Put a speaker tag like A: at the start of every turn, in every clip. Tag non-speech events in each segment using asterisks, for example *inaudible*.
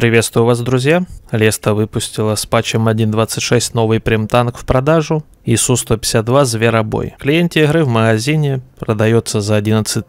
A: Приветствую вас, друзья! Леста выпустила с патчем 1.26 новый прем-танк в продажу — 152 «Зверобой». клиенте игры в магазине продается за 11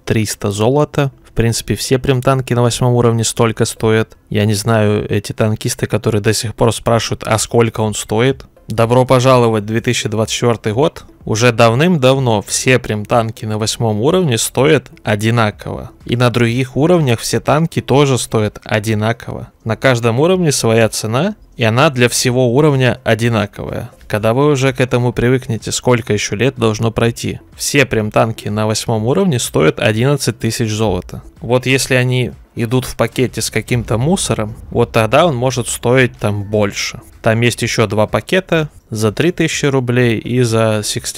A: золота. В принципе, все прем-танки на восьмом уровне столько стоят. Я не знаю, эти танкисты, которые до сих пор спрашивают, а сколько он стоит. Добро пожаловать в 2024 год. Уже давным-давно все прям танки на восьмом уровне стоят одинаково. И на других уровнях все танки тоже стоят одинаково. На каждом уровне своя цена, и она для всего уровня одинаковая. Когда вы уже к этому привыкнете, сколько еще лет должно пройти? Все прям танки на восьмом уровне стоят 11 тысяч золота. Вот если они идут в пакете с каким-то мусором, вот тогда он может стоить там больше. Там есть еще два пакета за 3000 рублей и за 6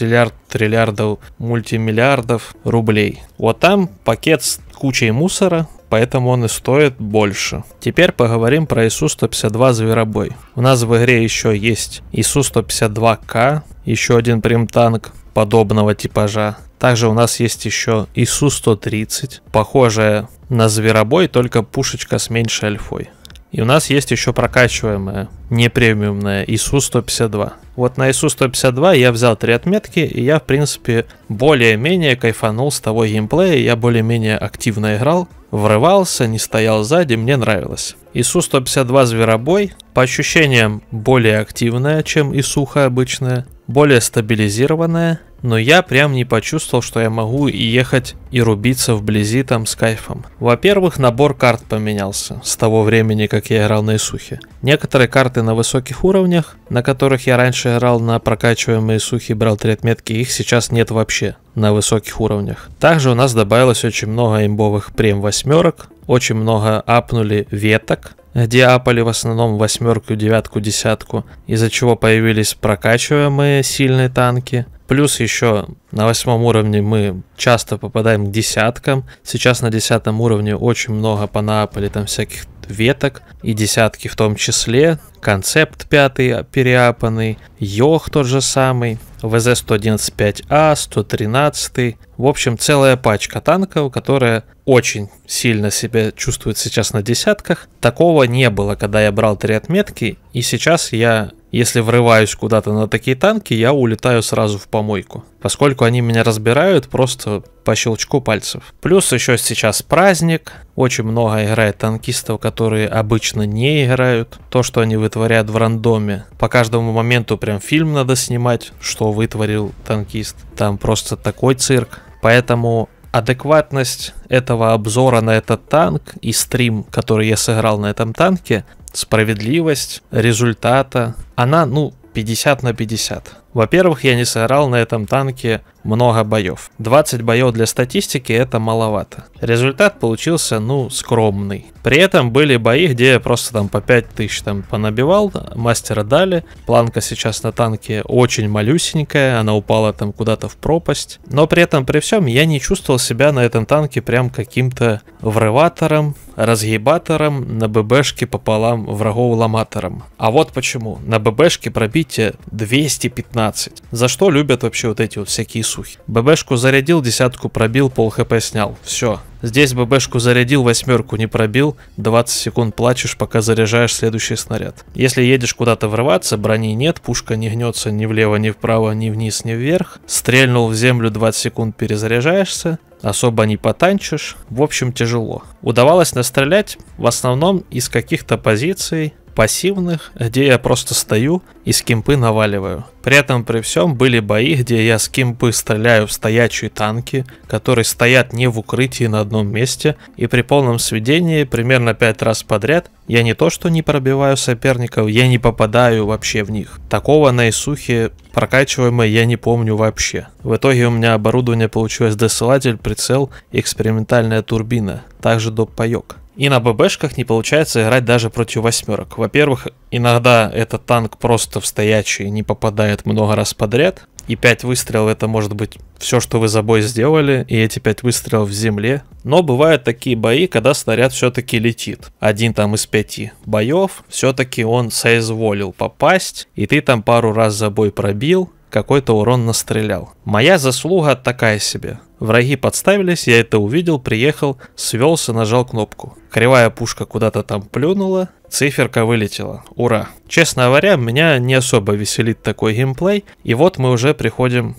A: триллиардов мультимиллиардов рублей. Вот там пакет с кучей мусора, поэтому он и стоит больше. Теперь поговорим про ИСУ-152 Зверобой. У нас в игре еще есть ИСУ-152К, еще один прем-танк подобного типажа. Также у нас есть еще ИСУ-130, похожая на зверобой, только пушечка с меньшей альфой. И у нас есть еще прокачиваемая, не премиумная ИСУ-152. Вот на ИСУ-152 я взял три отметки, и я, в принципе, более-менее кайфанул с того геймплея, я более-менее активно играл. Врывался, не стоял сзади, мне нравилось. ИСУ-152 «Зверобой» по ощущениям более активная, чем ИСУХа обычная, более стабилизированная но я прям не почувствовал, что я могу ехать и рубиться вблизи там с кайфом. Во-первых, набор карт поменялся с того времени, как я играл на Исухе. Некоторые карты на высоких уровнях, на которых я раньше играл на прокачиваемые Исухи, брал три отметки, их сейчас нет вообще на высоких уровнях. Также у нас добавилось очень много имбовых прем восьмерок, очень много апнули веток, Диаполе в основном восьмерку, девятку, десятку, из-за чего появились прокачиваемые сильные танки. Плюс еще на восьмом уровне мы часто попадаем к десяткам. Сейчас на десятом уровне очень много по Неаполе там всяких веток и десятки в том числе. Концепт пятый переапанный, Йох тот же самый, вз 115 а 113. В общем, целая пачка танков, которая очень сильно себя чувствует сейчас на десятках. Такого не было, когда я брал три отметки, и сейчас я если врываюсь куда-то на такие танки, я улетаю сразу в помойку, поскольку они меня разбирают просто по щелчку пальцев. Плюс еще сейчас праздник, очень много играет танкистов, которые обычно не играют. То, что они вытворяют в рандоме. По каждому моменту прям фильм надо снимать, что вытворил танкист. Там просто такой цирк. Поэтому адекватность этого обзора на этот танк и стрим, который я сыграл на этом танке, справедливость результата, она, ну, 50 на 50. Во-первых, я не сыграл на этом танке много боев. 20 боев для статистики это маловато. Результат получился, ну, скромный. При этом были бои, где я просто там по 5000 там понабивал, мастера дали. Планка сейчас на танке очень малюсенькая, она упала там куда-то в пропасть. Но при этом, при всем, я не чувствовал себя на этом танке прям каким-то врыватором, разгибатором, на ББшке пополам врагов ломатором. А вот почему. На ББшке пробитие 215 15. За что любят вообще вот эти вот всякие сухи. ББшку зарядил, десятку пробил, пол хп снял. Все. Здесь ББшку зарядил, восьмерку не пробил, 20 секунд плачешь, пока заряжаешь следующий снаряд. Если едешь куда-то врываться, брони нет, пушка не гнется ни влево, ни вправо, ни вниз, ни вверх. Стрельнул в землю 20 секунд перезаряжаешься, особо не потанчишь, в общем тяжело. Удавалось настрелять в основном из каких-то позиций, пассивных, где я просто стою и скимпы наваливаю. При этом при всем были бои, где я скимпы стреляю в стоячие танки, которые стоят не в укрытии на одном месте, и при полном сведении примерно 5 раз подряд я не то что не пробиваю соперников, я не попадаю вообще в них. Такого на Исухе прокачиваемой я не помню вообще. В итоге у меня оборудование получилось досылатель, прицел экспериментальная турбина, также доп. паёк. И на ББшках не получается играть даже против восьмерок. Во-первых, иногда этот танк просто в стоячий не попадает много раз подряд. И 5 выстрелов это может быть все, что вы за бой сделали, и эти 5 выстрелов в земле. Но бывают такие бои, когда снаряд все-таки летит. Один там из пяти боев, все-таки он соизволил попасть, и ты там пару раз за бой пробил, какой-то урон настрелял. Моя заслуга такая себе. Враги подставились, я это увидел, приехал, свелся, нажал кнопку. Кривая пушка куда-то там плюнула, циферка вылетела. Ура. Честно говоря, меня не особо веселит такой геймплей. И вот мы уже приходим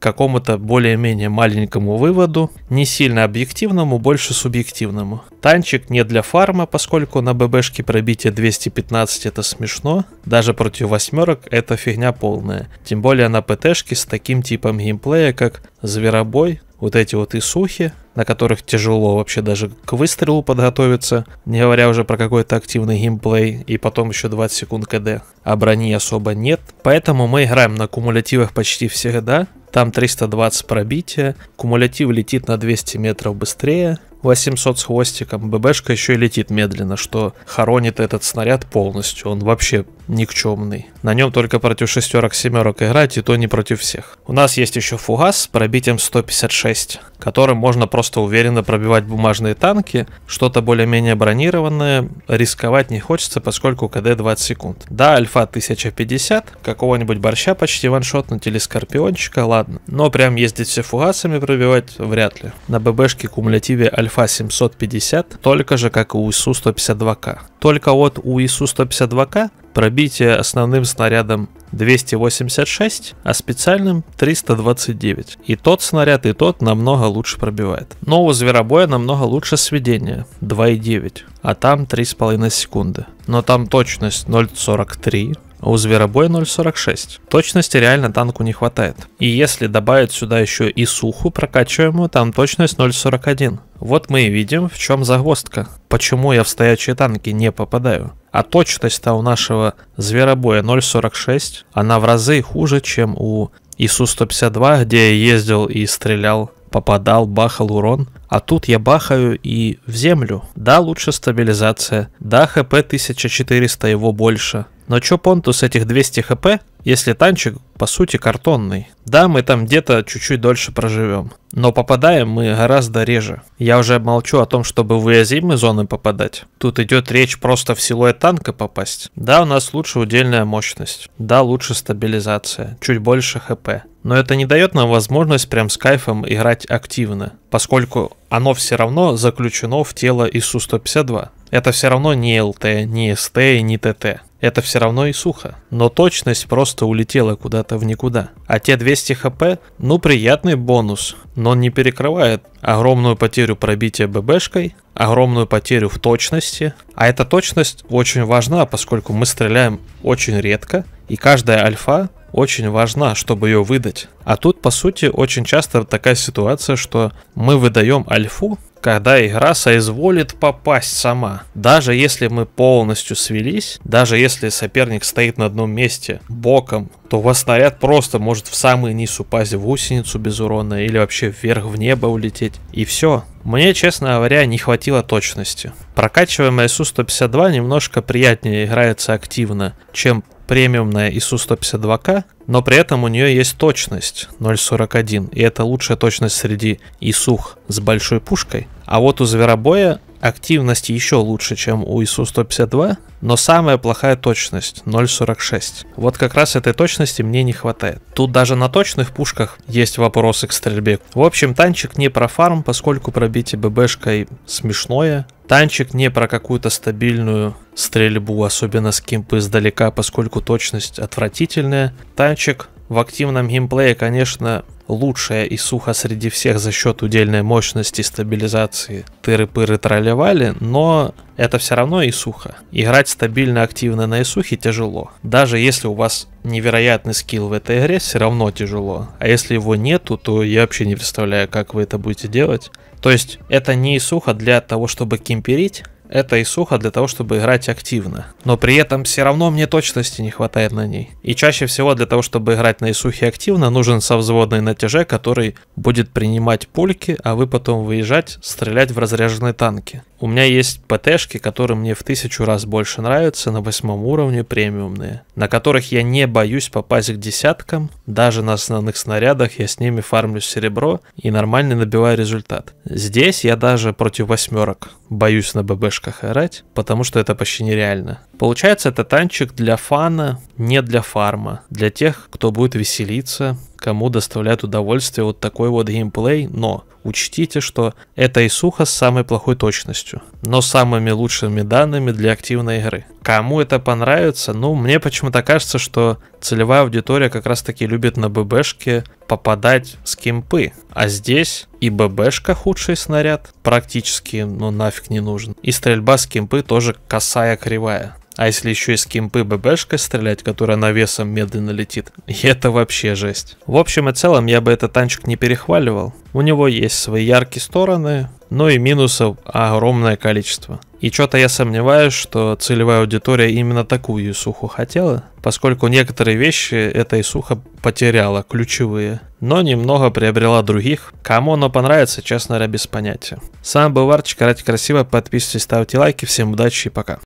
A: какому-то более-менее маленькому выводу, не сильно объективному, больше субъективному. Танчик не для фарма, поскольку на ББшке пробитие 215 это смешно, даже против восьмерок это фигня полная. Тем более на ПТшке с таким типом геймплея, как Зверобой, вот эти вот исухи, на которых тяжело вообще даже к выстрелу подготовиться, не говоря уже про какой-то активный геймплей, и потом еще 20 секунд КД. А брони особо нет, поэтому мы играем на кумулятивах почти всегда, там 320 пробития, кумулятив летит на 200 метров быстрее, 800 с хвостиком, ББшка еще и летит медленно, что хоронит этот снаряд полностью, он вообще никчемный. На нем только против шестерок семерок играть, и то не против всех. У нас есть еще фугас с пробитием 156, которым можно просто уверенно пробивать бумажные танки, что-то более-менее бронированное, рисковать не хочется, поскольку КД 20 секунд. Да, альфа 1050, какого-нибудь борща почти ваншотнуть или скорпиончика, ладно, ладно. Но прям ездить все фугасами пробивать вряд ли. На ББшке кумулятиве Альфа 750 только же, как и у ИСУ 152К. Только вот у ИСУ 152К пробитие основным снарядом 286, а специальным 329. И тот снаряд, и тот намного лучше пробивает. Но у зверобоя намного лучше сведение 2,9, а там 3,5 секунды. Но там точность 0,43, у Зверобоя 0.46. Точности реально танку не хватает. И если добавить сюда еще и суху прокачиваемую, там точность 0.41. Вот мы и видим, в чем загвоздка. Почему я в стоячие танки не попадаю. А точность-то у нашего Зверобоя 0.46, она в разы хуже, чем у ИСУ-152, где я ездил и стрелял попадал, бахал урон, а тут я бахаю и в землю. Да, лучше стабилизация, да, хп 1400 его больше, но чё понту с этих 200 хп, если танчик, по сути, картонный? Да, мы там где-то чуть-чуть дольше проживем, но попадаем мы гораздо реже. Я уже молчу о том, чтобы в уязвимые зоны попадать. Тут идет речь просто в силуэт танка попасть. Да, у нас лучше удельная мощность. Да, лучше стабилизация. Чуть больше хп. Но это не дает нам возможность прям с кайфом играть активно, поскольку оно все равно заключено в тело ИСУ-152. Это все равно не ЛТ, не СТ и не ТТ. Это все равно и сухо. Но точность просто улетела куда-то в никуда. А те 200 хп, ну приятный бонус, но он не перекрывает огромную потерю пробития ББшкой, огромную потерю в точности. А эта точность очень важна, поскольку мы стреляем очень редко, и каждая альфа очень важна, чтобы ее выдать. А тут, по сути, очень часто такая ситуация, что мы выдаем альфу, когда игра соизволит попасть сама. Даже если мы полностью свелись, даже если соперник стоит на одном месте боком, то у вас снаряд просто может в самый низ упасть в гусеницу без урона или вообще вверх в небо улететь. И все. Мне, честно говоря, не хватило точности. Прокачиваемая ИСУ-152 немножко приятнее играется активно, чем премиумная ИСУ-152К, но при этом у нее есть точность 0.41, и это лучшая точность среди ИСУХ с большой пушкой. А вот у Зверобоя активность еще лучше, чем у ИСУ-152, но самая плохая точность 0.46. Вот как раз этой точности мне не хватает. Тут даже на точных пушках есть вопросы к стрельбе. В общем, танчик не про фарм, поскольку пробитие ББшкой смешное. Танчик не про какую-то стабильную стрельбу, особенно с кемпы издалека, поскольку точность отвратительная. Танчик в активном геймплее, конечно, лучшая и суха среди всех за счет удельной мощности, стабилизации, тыры-пыры тролливали, но это все равно и сухо. Играть стабильно активно на Исухе тяжело. Даже если у вас невероятный скилл в этой игре, все равно тяжело. А если его нету, то я вообще не представляю, как вы это будете делать. То есть это не Исуха для того, чтобы кемперить, это и сухо для того, чтобы играть активно. Но при этом все равно мне точности не хватает на ней. И чаще всего для того, чтобы играть на исухе активно, нужен совзводный натяже, который будет принимать пульки, а вы потом выезжать, стрелять в разряженные танки. У меня есть ПТшки, которые мне в тысячу раз больше нравятся, на восьмом уровне премиумные, на которых я не боюсь попасть к десяткам, даже на основных снарядах я с ними фармлю серебро и нормально набиваю результат. Здесь я даже против восьмерок боюсь на ББшках орать, потому что это почти нереально. Получается, это танчик для фана, не для фарма, для тех, кто будет веселиться, кому доставляет удовольствие вот такой вот геймплей, но Учтите, что это Исуха с самой плохой точностью, но самыми лучшими данными для активной игры. Кому это понравится? Ну, мне почему-то кажется, что целевая аудитория как раз-таки любит на ББшке попадать с кемпы. А здесь и ББшка худший снаряд, практически, ну нафиг не нужен. И стрельба с кемпы тоже косая кривая. А если еще и с скимпы ББшкой стрелять, которая навесом медленно летит, *laughs* и это вообще жесть. В общем и целом, я бы этот танчик не перехваливал. У него есть свои яркие стороны, но и минусов огромное количество. И что-то я сомневаюсь, что целевая аудитория именно такую суху хотела, поскольку некоторые вещи эта суха потеряла, ключевые, но немного приобрела других. Кому оно понравится, честно говоря, без понятия. С вами был Варчик, карайте красиво, подписывайтесь, ставьте лайки, всем удачи и пока.